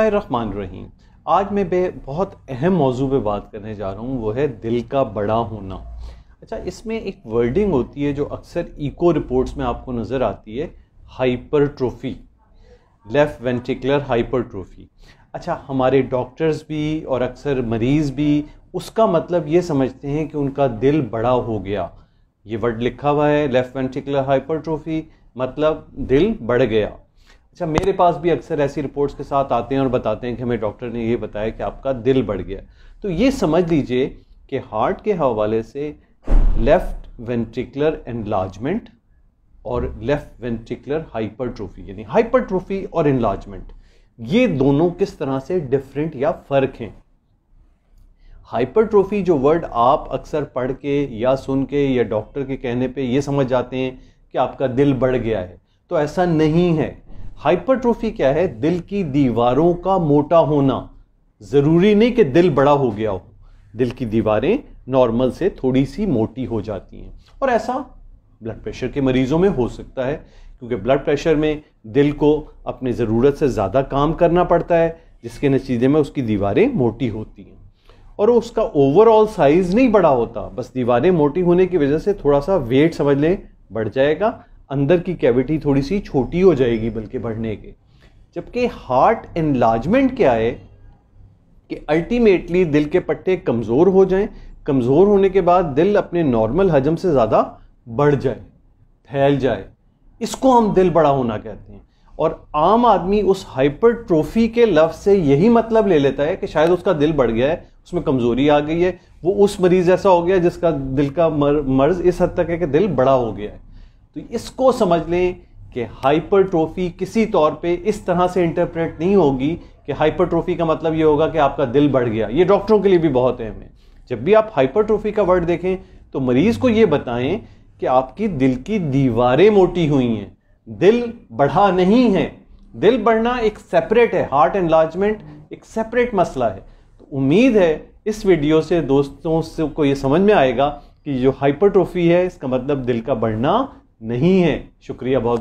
रहमान रहीम आज मैं बे बहुत अहम मौजू पे बात करने जा रहा हूँ वो है दिल का बड़ा होना अच्छा इसमें एक वर्डिंग होती है जो अक्सर इको रिपोर्ट्स में आपको नज़र आती है हाइपरट्रोफी लेफ़्ट वेंटिकुलर हाइपरट्रोफी अच्छा हमारे डॉक्टर्स भी और अक्सर मरीज़ भी उसका मतलब ये समझते हैं कि उनका दिल बड़ा हो गया ये वर्ड लिखा हुआ है लेफ़्ट वेंटिकुलर हाइपरट्रोफी मतलब दिल बढ़ गया अच्छा मेरे पास भी अक्सर ऐसी रिपोर्ट्स के साथ आते हैं और बताते हैं कि हमें डॉक्टर ने ये बताया कि आपका दिल बढ़ गया तो ये समझ लीजिए कि हार्ट के हवाले से लेफ़्ट वेंट्रिकुलर एनलार्जमेंट और लेफ़्ट वेंट्रिकुलर हाइपरट्रोफी यानी हाइपरट्रोफी और एनलार्जमेंट ये दोनों किस तरह से डिफरेंट या फ़र्क हैं हाइपरट्रोफी जो वर्ड आप अक्सर पढ़ के या सुन के या डॉक्टर के कहने पे ये समझ जाते हैं कि आपका दिल बढ़ गया है तो ऐसा नहीं है हाइपरट्रोफी क्या है दिल की दीवारों का मोटा होना ज़रूरी नहीं कि दिल बड़ा हो गया हो दिल की दीवारें नॉर्मल से थोड़ी सी मोटी हो जाती हैं और ऐसा ब्लड प्रेशर के मरीज़ों में हो सकता है क्योंकि ब्लड प्रेशर में दिल को अपनी ज़रूरत से ज़्यादा काम करना पड़ता है जिसके नतीजे में उसकी दीवारें मोटी होती हैं और उसका ओवरऑल साइज़ नहीं बड़ा होता बस दीवारें मोटी होने की वजह से थोड़ा सा वेट समझ लें बढ़ जाएगा अंदर की कैविटी थोड़ी सी छोटी हो जाएगी बल्कि बढ़ने के जबकि हार्ट एनलार्जमेंट क्या है कि अल्टीमेटली दिल के पट्टे कमज़ोर हो जाएं कमज़ोर होने के बाद दिल अपने नॉर्मल हजम से ज़्यादा बढ़ जाए फैल जाए इसको हम दिल बड़ा होना कहते हैं और आम आदमी उस हाइपर ट्रोफी के लफ्ज़ से यही मतलब ले लेता है कि शायद उसका दिल बढ़ गया है उसमें कमज़ोरी आ गई है वो उस मरीज़ ऐसा हो गया जिसका दिल का मर, मर्ज़ इस हद तक है कि दिल बड़ा हो गया है तो इसको समझ लें कि हाइपरट्रोफी किसी तौर पे इस तरह से इंटरप्रेट नहीं होगी कि हाइपरट्रोफी का मतलब ये होगा कि आपका दिल बढ़ गया ये डॉक्टरों के लिए भी बहुत अहम है जब भी आप हाइपरट्रोफी का वर्ड देखें तो मरीज़ को ये बताएं कि आपकी दिल की दीवारें मोटी हुई हैं दिल बढ़ा नहीं है दिल बढ़ना एक सेपरेट है हार्ट एनलार्जमेंट एक सेपरेट मसला है तो उम्मीद है इस वीडियो से दोस्तों से को ये समझ में आएगा कि जो हाइपरट्रोफी है इसका मतलब दिल का बढ़ना नहीं है शुक्रिया बहुत